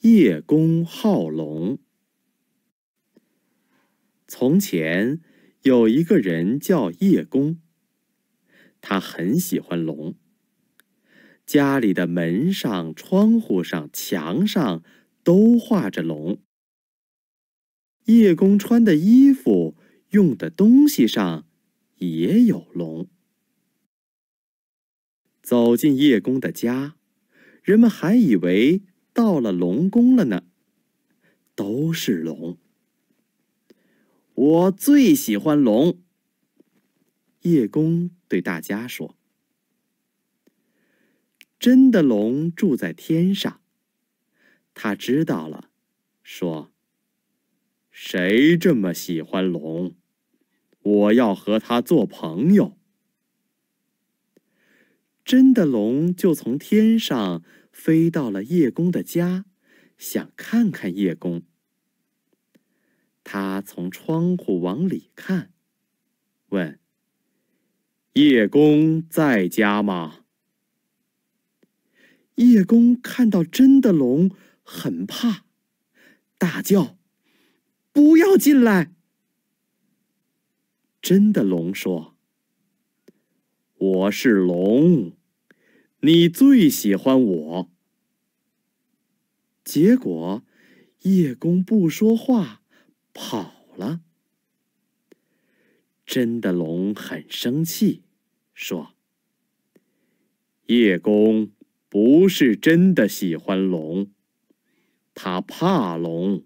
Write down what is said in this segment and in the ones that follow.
叶公好龙。从前有一个人叫叶公，他很喜欢龙。家里的门上、窗户上、墙上都画着龙。叶公穿的衣服、用的东西上也有龙。走进叶公的家，人们还以为。到了龙宫了呢，都是龙。我最喜欢龙。叶公对大家说：“真的龙住在天上。”他知道了，说：“谁这么喜欢龙？我要和他做朋友。”真的龙就从天上。飞到了叶公的家，想看看叶公。他从窗户往里看，问：“叶公在家吗？”叶公看到真的龙，很怕，大叫：“不要进来！”真的龙说：“我是龙。”你最喜欢我，结果，叶公不说话，跑了。真的龙很生气，说：“叶公不是真的喜欢龙，他怕龙。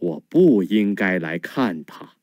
我不应该来看他。”